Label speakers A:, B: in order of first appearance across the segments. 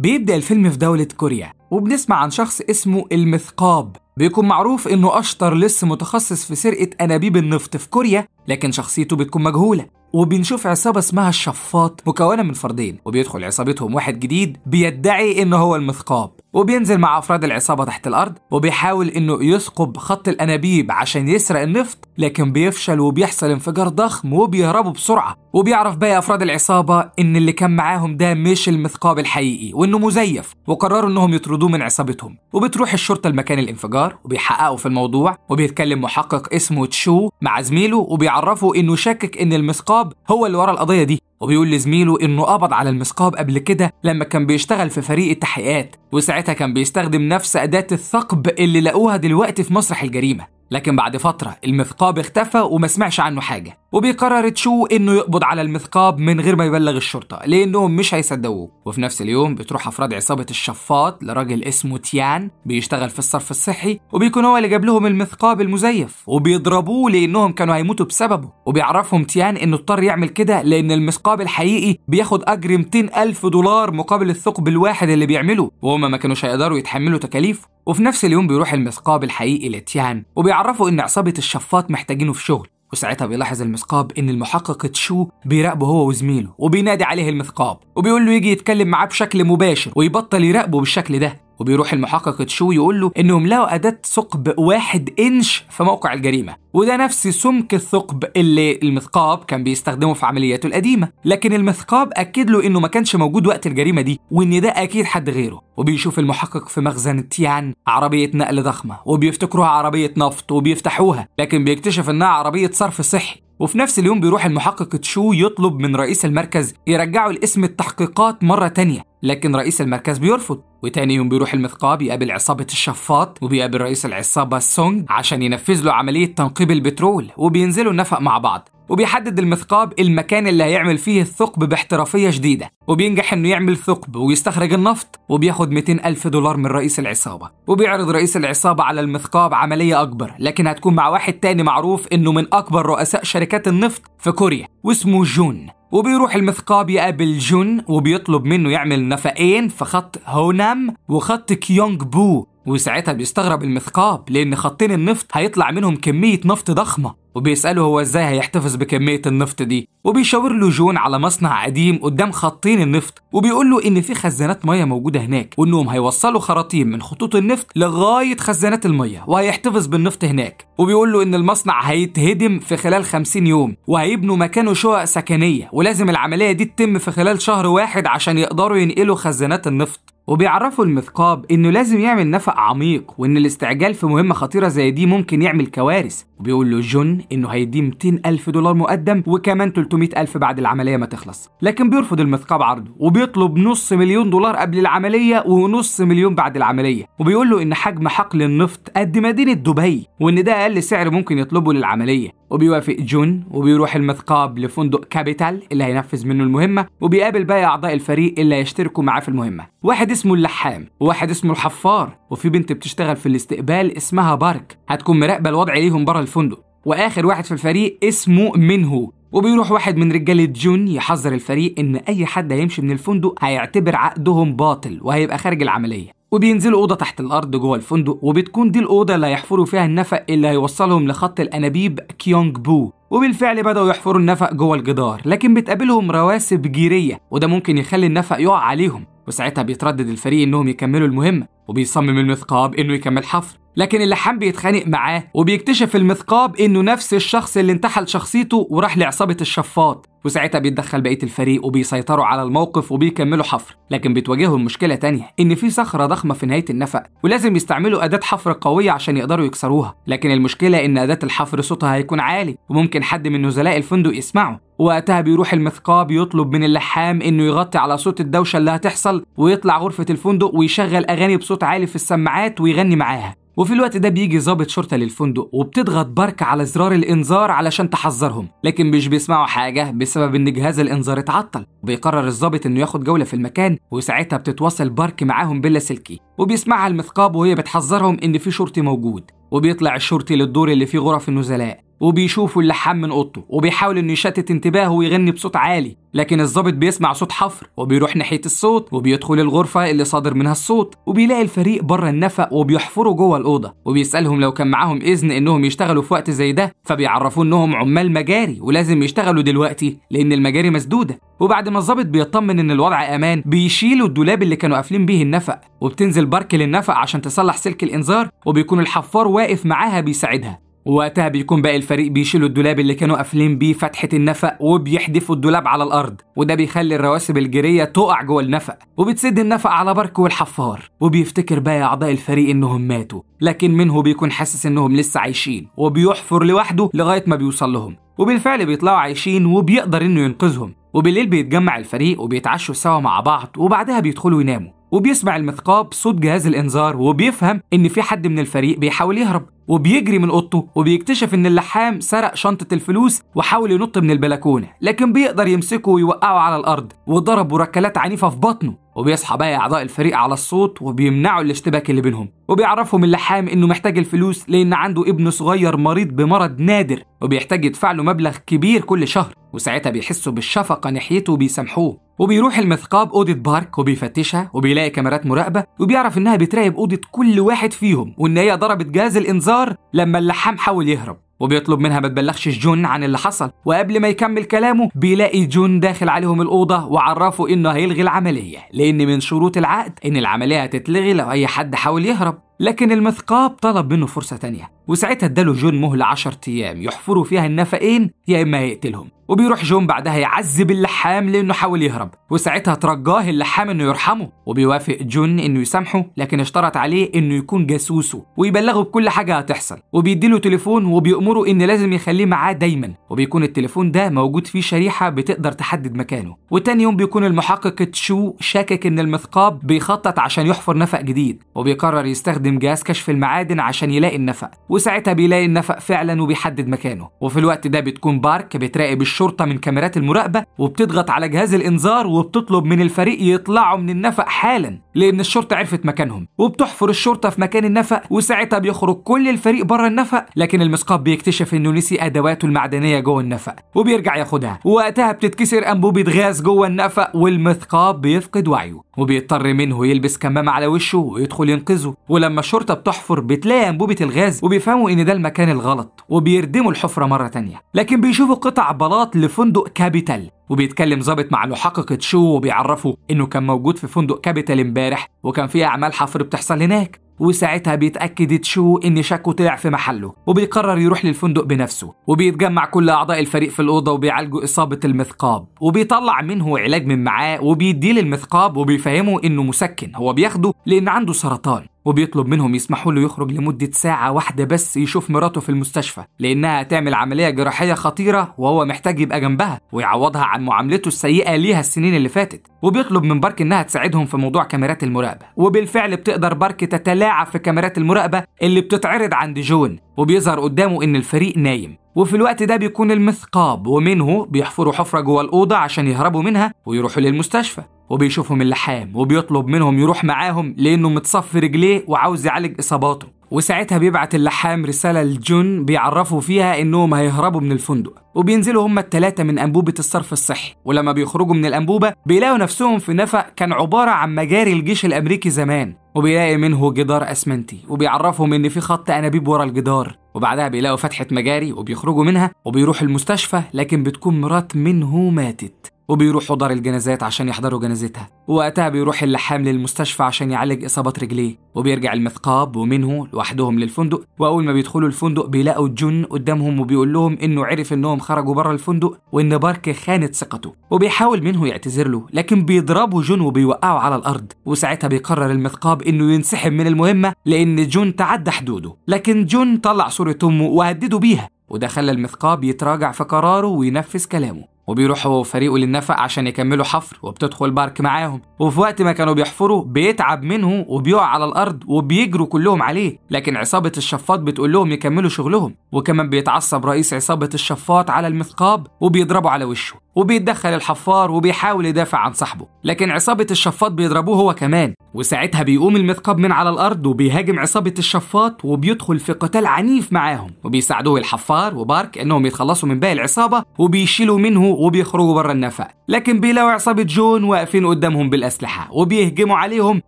A: بيبدأ الفيلم في دولة كوريا وبنسمع عن شخص اسمه المثقاب بيكون معروف انه اشطر لص متخصص في سرقة انابيب النفط في كوريا لكن شخصيته بتكون مجهولة وبنشوف عصابة اسمها الشفاط مكونة من فردين وبيدخل عصابتهم واحد جديد بيدعي انه هو المثقاب وبينزل مع أفراد العصابة تحت الأرض وبيحاول إنه يثقب خط الأنابيب عشان يسرق النفط لكن بيفشل وبيحصل انفجار ضخم وبيهربوا بسرعة وبيعرف باقي أفراد العصابة إن اللي كان معاهم ده مش المثقاب الحقيقي وإنه مزيف وقرروا إنهم يطردوه من عصابتهم وبتروح الشرطة لمكان الانفجار وبيحققوا في الموضوع وبيتكلم محقق اسمه تشو مع زميله وبيعرفه إنه شاكك إن المثقاب هو اللي ورا القضية دي وبيقول لزميله انه قبض على المسقاب قبل كده لما كان بيشتغل في فريق التحقيقات وساعتها كان بيستخدم نفس اداه الثقب اللي لقوها دلوقتي في مسرح الجريمه لكن بعد فترة المثقاب اختفى وما سمعش عنه حاجة وبيقرر تشو انه يقبض على المثقاب من غير ما يبلغ الشرطة لانهم مش هيصدقوه وفي نفس اليوم بتروح افراد عصابة الشفاط لراجل اسمه تيان بيشتغل في الصرف الصحي وبيكون هو اللي جاب لهم المثقاب المزيف وبيضربوه لانهم كانوا هيموتوا بسببه وبيعرفهم تيان انه اضطر يعمل كده لان المثقاب الحقيقي بياخد اجر 200 الف دولار مقابل الثقب الواحد اللي بيعمله وهما ما كانوش هيقدروا يتحملوا تكاليفه وفي نفس اليوم بيروح المثقاب الحقيقي لتيان وبيعرف بيعرفوا إن عصابة الشفاط محتاجينه في شغل وساعتها بيلاحظ المثقاب ان المحقق تشو بيراقبه هو وزميله وبينادي عليه المثقاب وبيقول له يجي يتكلم معاه بشكل مباشر ويبطل يراقبه بالشكل ده وبيروح المحقق تشو يقول له انهم لقوا اداه ثقب واحد انش في موقع الجريمه وده نفس سمك الثقب اللي المثقاب كان بيستخدمه في عملياته القديمه لكن المثقاب اكد له انه ما كانش موجود وقت الجريمه دي وان ده اكيد حد غيره وبيشوف المحقق في مخزن التيان عربيه نقل ضخمه وبيفتكروها عربيه نفط وبيفتحوها لكن بيكتشف انها عربيه صرف صحي وفي نفس اليوم بيروح المحقق تشو يطلب من رئيس المركز يرجعوا لاسم التحقيقات مرة تانية لكن رئيس المركز بيرفض وتاني يوم بيروح المثقاه بيقابل عصابة الشفاط وبيقابل رئيس العصابة سونج عشان ينفذ له عملية تنقيب البترول وبينزلوا النفق مع بعض وبيحدد المثقاب المكان اللي هيعمل فيه الثقب باحترافية شديدة وبينجح انه يعمل ثقب ويستخرج النفط وبياخد 200 ألف دولار من رئيس العصابة وبيعرض رئيس العصابة على المثقاب عملية أكبر لكن هتكون مع واحد تاني معروف انه من أكبر رؤساء شركات النفط في كوريا واسمه جون وبيروح المثقاب يقابل جون وبيطلب منه يعمل نفقين في خط هونام وخط كيونج بو وساعتها بيستغرب المثقاب لأن خطين النفط هيطلع منهم كمية نفط ضخمة وبيسأله هو إزاي هيحتفظ بكمية النفط دي وبيشاور له جون على مصنع قديم قدام خطين النفط وبيقول له إن في خزانات مية موجودة هناك وإنهم هيوصلوا خراطيم من خطوط النفط لغاية خزانات المية وهيحتفظ بالنفط هناك وبيقول له إن المصنع هيتهدم في خلال 50 يوم وهيبنوا مكانه شقق سكنية ولازم العملية دي تتم في خلال شهر واحد عشان يقدروا ينقلوا خزانات النفط وبيعرفوا المثقاب انه لازم يعمل نفق عميق وان الاستعجال في مهمه خطيره زي دي ممكن يعمل كوارث وبيقول له جون انه هيديه 200 الف دولار مقدم وكمان 300 الف بعد العمليه ما تخلص لكن بيرفض المثقاب عرضه وبيطلب نص مليون دولار قبل العمليه ونص مليون بعد العمليه وبيقول له ان حجم حقل النفط قد مدينه دبي وان ده اقل سعر ممكن يطلبه للعمليه وبيوافق جون وبيروح المثقاب لفندق كابيتال اللي هينفذ منه المهمة وبيقابل باقي أعضاء الفريق اللي هيشتركوا معاه في المهمة واحد اسمه اللحام وواحد اسمه الحفار وفي بنت بتشتغل في الاستقبال اسمها بارك هتكون مراقبة الوضع ليهم بره الفندق واخر واحد في الفريق اسمه منهو وبيروح واحد من رجاله جون يحذر الفريق ان اي حد هيمشي من الفندق هيعتبر عقدهم باطل وهيبقى خارج العمليه وبينزلوا اوضه تحت الارض جوه الفندق وبتكون دي الاوضه اللي هيحفروا فيها النفق اللي هيوصلهم لخط الانابيب كيونج بو وبالفعل بدأوا يحفروا النفق جوه الجدار لكن بتقابلهم رواسب جيريه وده ممكن يخلي النفق يقع عليهم وساعتها بيتردد الفريق انهم يكملوا المهمه وبيصمم المثقاب انه يكمل حفر لكن اللحام بيتخانق معاه وبيكتشف المثقاب انه نفس الشخص اللي انتحل شخصيته وراح لعصابه الشفاط وساعتها بيتدخل بقيه الفريق وبيسيطروا على الموقف وبيكملوا حفر لكن بتواجههم مشكله تانية ان في صخره ضخمه في نهايه النفق ولازم يستعملوا اداه حفر قويه عشان يقدروا يكسروها لكن المشكله ان اداه الحفر صوتها هيكون عالي وممكن حد من نزلاء الفندق يسمعه وقتها بيروح المثقاب يطلب من اللحام انه يغطي على صوت الدوشه اللي هتحصل ويطلع غرفه الفندق ويشغل اغاني بصوت عالي في السماعات ويغني معاها وفي الوقت ده بيجي ظابط شرطه للفندق وبتضغط بارك على زرار الانذار علشان تحذرهم لكن مش بيسمعوا حاجه بسبب ان جهاز الانذار اتعطل وبيقرر الظابط انه ياخد جوله في المكان وساعتها بتتواصل بارك معاهم باللاسلكي وبيسمعها المثقاب وهي بتحذرهم ان في شرطي موجود وبيطلع الشرطي للدور اللي فيه غرف النزلاء وبيشوفوا اللحام من اوضته وبيحاول انه يشتت انتباهه ويغني بصوت عالي لكن الظابط بيسمع صوت حفر وبيروح ناحيه الصوت وبيدخل الغرفه اللي صادر منها الصوت وبيلاقي الفريق بره النفق وبيحفروا جوه الاوضه وبيسالهم لو كان معاهم اذن انهم يشتغلوا في وقت زي ده فبيعرفوه انهم عمال مجاري ولازم يشتغلوا دلوقتي لان المجاري مسدوده وبعد ما الظابط بيطمن ان الوضع امان بيشيلوا الدولاب اللي كانوا قافلين بيه النفق وبتنزل بارك للنفق عشان تصلح سلك الانذار وبيكون الحفار واقف معاها بيساعدها ووقتها بيكون باقي الفريق بيشيلوا الدولاب اللي كانوا قافلين بيه فتحه النفق وبيحدفوا الدولاب على الارض وده بيخلي الرواسب الجيريه تقع جوه النفق وبتسد النفق على برك والحفار وبيفتكر باقي اعضاء الفريق انهم ماتوا لكن منه بيكون حاسس انهم لسه عايشين وبيحفر لوحده لغايه ما بيوصل لهم وبالفعل بيطلعوا عايشين وبيقدر انه ينقذهم وبالليل بيتجمع الفريق وبيتعشوا سوا مع بعض وبعدها بيدخلوا يناموا وبيسمع المثقاب صوت جهاز الإنذار وبيفهم إن في حد من الفريق بيحاول يهرب وبيجري من اوضته وبيكتشف ان اللحام سرق شنطه الفلوس وحاول ينط من البلكونه لكن بيقدر يمسكه ويوقعه على الارض وضربه ركلات عنيفه في بطنه وبيصحى بقى اعضاء الفريق على الصوت وبيمنعوا الاشتباك اللي بينهم وبيعرفهم اللحام انه محتاج الفلوس لان عنده ابن صغير مريض بمرض نادر وبيحتاج يدفع له مبلغ كبير كل شهر وساعتها بيحسوا بالشفقة ناحيته وبيسامحوه وبيروح المثقاب أوضة بارك وبيفتشها وبيلاقي كاميرات مراقبة وبيعرف إنها بتراقب أوضة كل واحد فيهم وإن هي ضربت جهاز الإنذار لما اللحام حاول يهرب وبيطلب منها ما تبلغش جون عن اللي حصل وقبل ما يكمل كلامه بيلاقي جون داخل عليهم الأوضة وعرفوا إنه هيلغي العملية لأن من شروط العقد إن العملية هتتلغي لو أي حد حاول يهرب لكن المثقاب طلب منه فرصة تانية وساعتها اداله جون مهلة 10 أيام يحفروا فيها النفقين يا إما هيقتلهم وبيروح جون بعدها يعذب اللحام لانه حاول يهرب وساعتها ترجاه اللحام انه يرحمه وبيوافق جون انه يسامحه لكن اشترط عليه انه يكون جاسوسه ويبلغه بكل حاجه هتحصل وبيديله تليفون وبيأمره ان لازم يخليه معاه دايما وبيكون التليفون ده موجود فيه شريحه بتقدر تحدد مكانه وتاني يوم بيكون المحقق تشو شاكك ان المثقاب بيخطط عشان يحفر نفق جديد وبيقرر يستخدم جهاز كشف المعادن عشان يلاقي النفق وساعتها بيلاقي النفق فعلا وبيحدد مكانه وفي الوقت ده بتكون بارك بتراقب الشرطة من كاميرات المراقبة وبتضغط على جهاز الإنذار وبتطلب من الفريق يطلعوا من النفق حالا لأن الشرطة عرفت مكانهم وبتحفر الشرطة في مكان النفق وساعتها بيخرج كل الفريق بره النفق لكن المسقاب بيكتشف إنه نسي أدواته المعدنية جوه النفق وبيرجع ياخدها ووقتها بتتكسر أنبوبة غاز جوه النفق والمثقاب بيفقد وعيه وبيضطر منه يلبس كمامة على وشه ويدخل ينقذه ولما الشرطة بتحفر بتلاقي أنبوبة الغاز وبيفهموا إن ده المكان الغلط وبيردموا الحفرة مرة تانية لكن بيشوفوا قطع بلاط خطط لفندق كابيتال وبيتكلم ظابط مع محققة شو وبيعرفه إنه كان موجود في فندق كابيتال امبارح وكان فيه أعمال حفر بتحصل هناك وساعتها بيتأكد تشو إن شاكو طلع في محله وبيقرر يروح للفندق بنفسه وبيتجمع كل أعضاء الفريق في الأوضة وبيعالجوا إصابة المثقاب وبيطلع منه علاج من معاه وبيديه للمثقاب وبيفهمه إنه مسكن هو بياخده لأن عنده سرطان وبيطلب منهم يسمحوا له يخرج لمدة ساعة واحدة بس يشوف مراته في المستشفى لأنها هتعمل عملية جراحية خطيرة وهو محتاج يبقى جنبها ويعوضها عن معاملته السيئة ليها السنين اللي فاتت وبيطلب من بارك إنها تساعدهم في موضوع كاميرات المراقبة وبالفعل بتقدر بارك تتلاعب في كاميرات المراقبة اللي بتتعرض عند جون وبيظهر قدامه إن الفريق نايم وفي الوقت ده بيكون المثقاب ومنه بيحفروا حفرة جوه الأوضة عشان يهربوا منها ويروحوا للمستشفى وبيشوفهم اللحام وبيطلب منهم يروح معاهم لأنه متصفي رجليه وعاوز يعالج إصاباته وساعتها بيبعت اللحام رسالة لجون بيعرفوا فيها إنهم هيهربوا من الفندق وبينزلوا هما التلاتة من أنبوبة الصرف الصحي ولما بيخرجوا من الأنبوبة بيلاقوا نفسهم في نفق كان عبارة عن مجاري الجيش الأمريكي زمان وبيلاقي منه جدار أسمنتي وبيعرفهم إن في خط أنابيب ورا الجدار وبعدها بيلاقوا فتحة مجاري وبيخرجوا منها وبيروحوا المستشفى لكن بتكون مرات منه ماتت وبيروحوا دار الجنازات عشان يحضروا جنازتها ووقتها بيروح اللحام للمستشفى عشان يعالج إصابة رجليه وبيرجع المثقاب ومنه لوحدهم للفندق وأول ما بيدخلوا الفندق بيلاقوا جون قدامهم وبيقول لهم إنه عرف إنهم خرجوا بره الفندق وإن بارك خانت ثقته وبيحاول منه يعتذر له لكن بيضربه جون وبيوقعه على الأرض وساعتها بيقرر المثقاب إنه ينسحب من المهمة لأن جون تعدى حدوده لكن جون طلع صورة أمه وهدده بيها وده خلى المثقاب يتراجع في قراره وينفذ كلامه وبيروحوا فريقه للنفق عشان يكملوا حفر وبتدخل بارك معاهم وفي وقت ما كانوا بيحفروا بيتعب منه وبيقع على الارض وبيجروا كلهم عليه لكن عصابه الشفاط بتقول لهم يكملوا شغلهم وكمان بيتعصب رئيس عصابه الشفاط على المثقاب وبيضربوا على وشه وبيتدخل الحفار وبيحاول يدافع عن صاحبه لكن عصابة الشفاط بيضربوه هو كمان وساعتها بيقوم المثقب من على الأرض وبيهاجم عصابة الشفاط وبيدخل في قتال عنيف معاهم وبيساعدوه الحفار وبارك إنهم يتخلصوا من باقي العصابة وبيشيلوا منه وبيخرجوا بره النفق لكن بيلاقوا عصابة جون واقفين قدامهم بالأسلحة وبيهجموا عليهم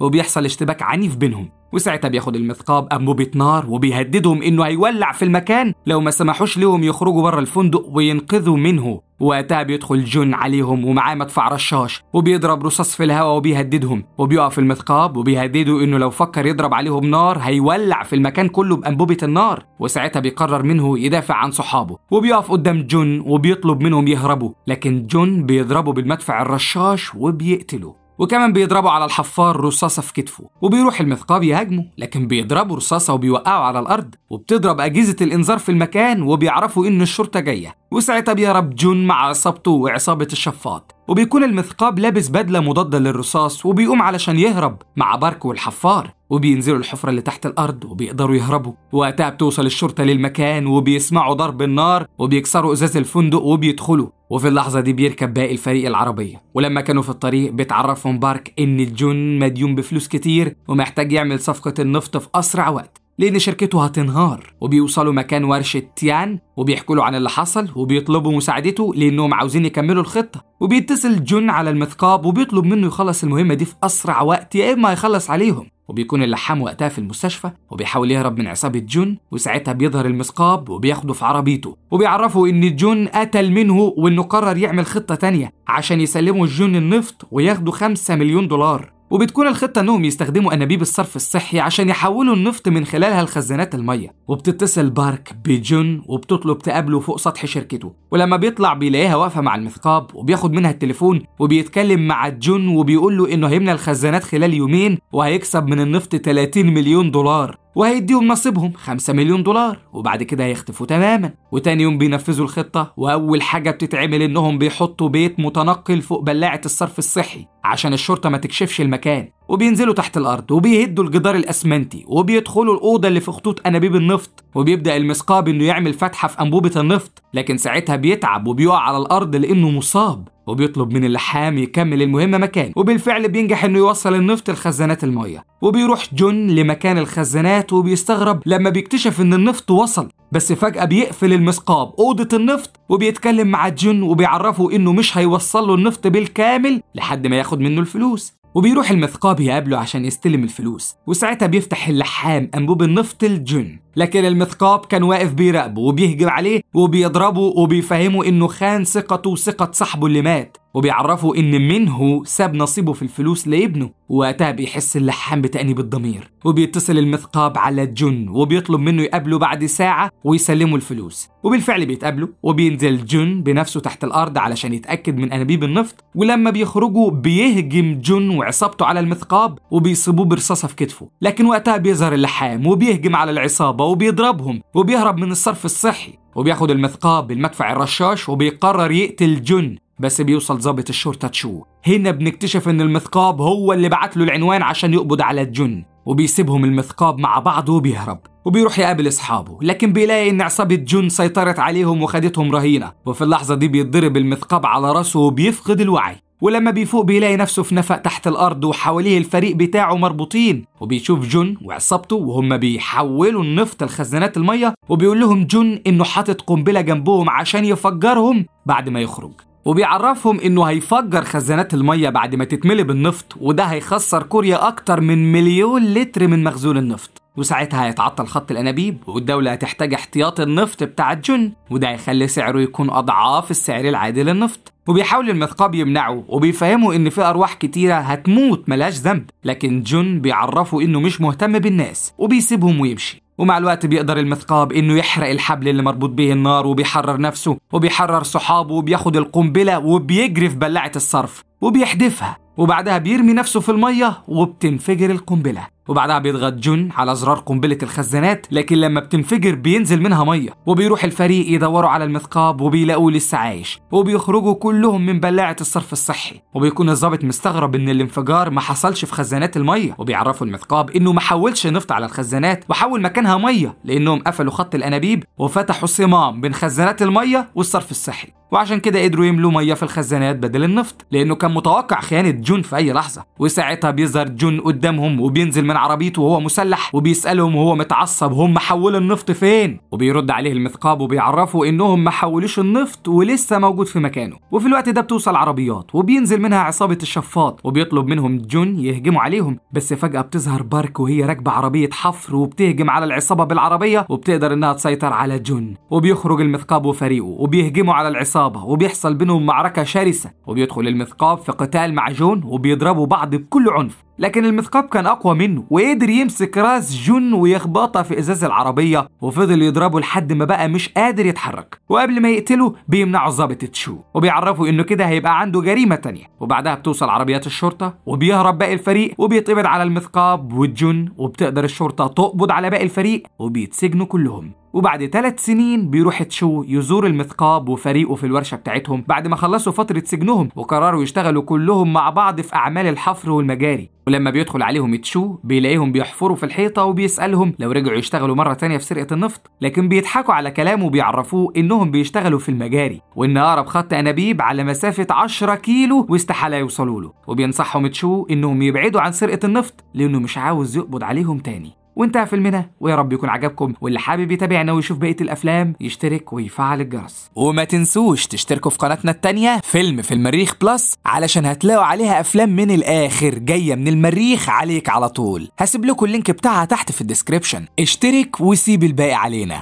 A: وبيحصل اشتباك عنيف بينهم وساعتها بياخد المثقاب انبوبه نار وبيهددهم انه هيولع في المكان لو ما سمحوش لهم يخرجوا بره الفندق وينقذوا منه وقتها بيدخل جون عليهم ومعاه مدفع رشاش وبيضرب رصاص في الهواء وبيهددهم وبيقف المثقاب وبيهدده انه لو فكر يضرب عليهم نار هيولع في المكان كله بانبوبه النار وساعتها بيقرر منه يدافع عن صحابه وبيقف قدام جون وبيطلب منهم يهربوا لكن جون بيضربه بالمدفع الرشاش وبيقتله وكمان بيضربوا على الحفار رصاصة في كتفه وبيروح المثقاب يهاجمه لكن بيضربوا رصاصة وبيوقعوا على الأرض وبتضرب أجهزة الإنذار في المكان وبيعرفوا إن الشرطة جاية وساعتها بيهرب جون مع عصابته وعصابة الشفاط وبيكون المثقاب لابس بدلة مضادة للرصاص وبيقوم علشان يهرب مع بارك والحفار وبينزلوا الحفرة اللي تحت الأرض وبيقدروا يهربوا وقتها بتوصل الشرطة للمكان وبيسمعوا ضرب النار وبيكسروا إزاز الفندق وبيدخلوا وفي اللحظة دي بيركب باقي الفريق العربية ولما كانوا في الطريق بيتعرفهم بارك إن الجون مديون بفلوس كتير ومحتاج يعمل صفقة النفط في أسرع وقت لأن شركته هتنهار وبيوصلوا مكان ورشة تيان وبيحكوا له عن اللي حصل وبيطلبوا مساعدته لأنهم عاوزين يكملوا الخطة وبيتصل جون على المثقاب وبيطلب منه يخلص المهمة دي في أسرع وقت يا إما هيخلص عليهم وبيكون اللحام وقتها في المستشفى وبيحاول يهرب من عصابة جون وساعتها بيظهر المثقاب وبياخده في عربيته وبيعرفوا إن جون قتل منه وإنه قرر يعمل خطة تانية عشان يسلموا جون النفط وياخدوا 5 مليون دولار وبتكون الخطة إنهم يستخدموا أنابيب الصرف الصحي عشان يحولوا النفط من خلالها لخزانات المية وبتتصل بارك بجون وبتطلب تقابله فوق سطح شركته ولما بيطلع بيلاقيها واقفة مع المثقاب وبياخد منها التليفون وبيتكلم مع جون وبيقول له إنه هيملى الخزانات خلال يومين وهيكسب من النفط 30 مليون دولار وهيديهم نصيبهم 5 مليون دولار وبعد كده هيختفوا تماما وتاني يوم بينفذوا الخطة وأول حاجة بتتعمل إنهم بيحطوا بيت متنقل فوق بلاعة الصرف الصحي عشان الشرطة ما تكشفش المكان وبينزلوا تحت الارض وبيهدوا الجدار الاسمنتي وبيدخلوا الاوضه اللي في خطوط انابيب النفط وبيبدا المسقاب انه يعمل فتحه في انبوبه النفط لكن ساعتها بيتعب وبيقع على الارض لانه مصاب وبيطلب من اللحام يكمل المهمه مكانه وبالفعل بينجح انه يوصل النفط لخزانات الميه وبيروح جون لمكان الخزانات وبيستغرب لما بيكتشف ان النفط وصل بس فجأة بيقفل المسقاب أوضة النفط وبيتكلم مع جون وبيعرفه إنه مش هيوصل له النفط بالكامل لحد ما ياخد منه الفلوس وبيروح المثقاب يقابله عشان يستلم الفلوس وساعتها بيفتح اللحام أنبوب النفط الجن لكن المثقاب كان واقف بيراقبه وبيهجم عليه وبيضربه وبيفهمه انه خان ثقته وثقة صاحبه اللي مات وبيعرفه ان منه ساب نصيبه في الفلوس لابنه وقتها بيحس اللحام بتأنيب الضمير وبيتصل المثقاب على جون وبيطلب منه يقابله بعد ساعة ويسلمه الفلوس وبالفعل بيتقابلوا وبينزل جون بنفسه تحت الأرض علشان يتأكد من أنابيب النفط ولما بيخرجوا بيهجم جون وعصابته على المثقاب وبيصيبوه برصاصة في كتفه لكن وقتها بيظهر اللحام وبيهجم على العصابة الطلبة وبيضربهم وبيهرب من الصرف الصحي وبياخد المثقاب بالمدفع الرشاش وبيقرر يقتل جن بس بيوصل ضابط الشرطة تشو هنا بنكتشف ان المثقاب هو اللي بعت له العنوان عشان يقبض على الجن وبيسيبهم المثقاب مع بعض وبيهرب وبيروح يقابل اصحابه لكن بيلاقي ان عصابه جون سيطرت عليهم وخدتهم رهينه وفي اللحظه دي بيتضرب المثقاب على راسه وبيفقد الوعي ولما بيفوق بيلاقي نفسه في نفق تحت الأرض وحواليه الفريق بتاعه مربوطين وبيشوف جون وعصابته وهم بيحولوا النفط لخزانات المية وبيقول لهم جون إنه حاطط قنبلة جنبهم عشان يفجرهم بعد ما يخرج وبيعرفهم انه هيفجر خزانات الميه بعد ما تتملي بالنفط وده هيخسر كوريا اكتر من مليون لتر من مخزون النفط وساعتها هيتعطل خط الانابيب والدوله هتحتاج احتياط النفط بتاع الجن وده هيخلي سعره يكون اضعاف السعر العادي للنفط وبيحاول المثقاب يمنعه وبيفهمه ان في ارواح كتيره هتموت ملاش ذنب لكن جون بيعرفه انه مش مهتم بالناس وبيسيبهم ويمشي ومع الوقت بيقدر المثقاب انه يحرق الحبل اللي مربوط به النار وبيحرر نفسه وبيحرر صحابه وبياخد القنبله وبيجري في بلاعه الصرف وبيحدفها وبعدها بيرمي نفسه في الميه وبتنفجر القنبله وبعدها بيضغط جون على زرار قنبلة الخزانات لكن لما بتنفجر بينزل منها مية وبيروح الفريق يدوروا على المثقاب وبيلاقوه لسه عايش وبيخرجوا كلهم من بلاعة الصرف الصحي وبيكون الظابط مستغرب ان الانفجار ما حصلش في خزانات المية وبيعرفوا المثقاب انه ما حولش نفط على الخزانات وحول مكانها مية لانهم قفلوا خط الانابيب وفتحوا صمام بين خزانات المية والصرف الصحي وعشان كده قدروا يملوا ميه في الخزانات بدل النفط لانه كان متوقع خيانه جون في اي لحظه وساعتها بيظهر جون قدامهم وبينزل من عربيته وهو مسلح وبيسالهم وهو متعصب هم حول النفط فين وبيرد عليه المثقاب وبيعرفه انهم ما حولوش النفط ولسه موجود في مكانه وفي الوقت ده بتوصل عربيات وبينزل منها عصابه الشفاط وبيطلب منهم جون يهجموا عليهم بس فجاه بتظهر بارك وهي راكبه عربيه حفر وبتهجم على العصابه بالعربيه وبتقدر انها تسيطر على جون وبيخرج المثقاب وفريقه وبيهجموا على العصابه وبيحصل بينهم معركه شرسه وبيدخل المثقاب في قتال مع جون وبيضربوا بعض بكل عنف لكن المثقاب كان أقوى منه وقدر يمسك راس جون ويخبطها في إزاز العربية وفضل يضربه لحد ما بقى مش قادر يتحرك وقبل ما يقتله بيمنعه الظابط تشو وبيعرفه إنه كده هيبقى عنده جريمة تانية وبعدها بتوصل عربيات الشرطة وبيهرب باقي الفريق وبيتقبض على المثقاب والجن وبتقدر الشرطة تقبض على باقي الفريق وبيتسجنوا كلهم وبعد ثلاث سنين بيروح تشو يزور المثقاب وفريقه في الورشة بتاعتهم بعد ما خلصوا فترة سجنهم وقرروا يشتغلوا كلهم مع بعض في أعمال الحفر والمجاري ولما بيدخل عليهم تشو بيلاقيهم بيحفروا في الحيطة وبيسألهم لو رجعوا يشتغلوا مرة تانية في سرقة النفط لكن بيضحكوا على كلامه وبيعرفوه إنهم بيشتغلوا في المجاري وإن أقرب خط أنابيب على مسافة 10 كيلو واستحالة يوصلوا له وبينصحهم تشو إنهم يبعدوا عن سرقة النفط لأنه مش عاوز يقبض عليهم تاني وانتهى فيلمنا ويا رب يكون عجبكم واللي حابب يتابعنا ويشوف بقيه الافلام يشترك ويفعل الجرس وما تنسوش تشتركوا في قناتنا التانية فيلم في المريخ بلس علشان هتلاقوا عليها افلام من الاخر جايه من المريخ عليك على طول هسيب لكم اللينك بتاعها تحت في الديسكريبشن اشترك وسيب الباقي علينا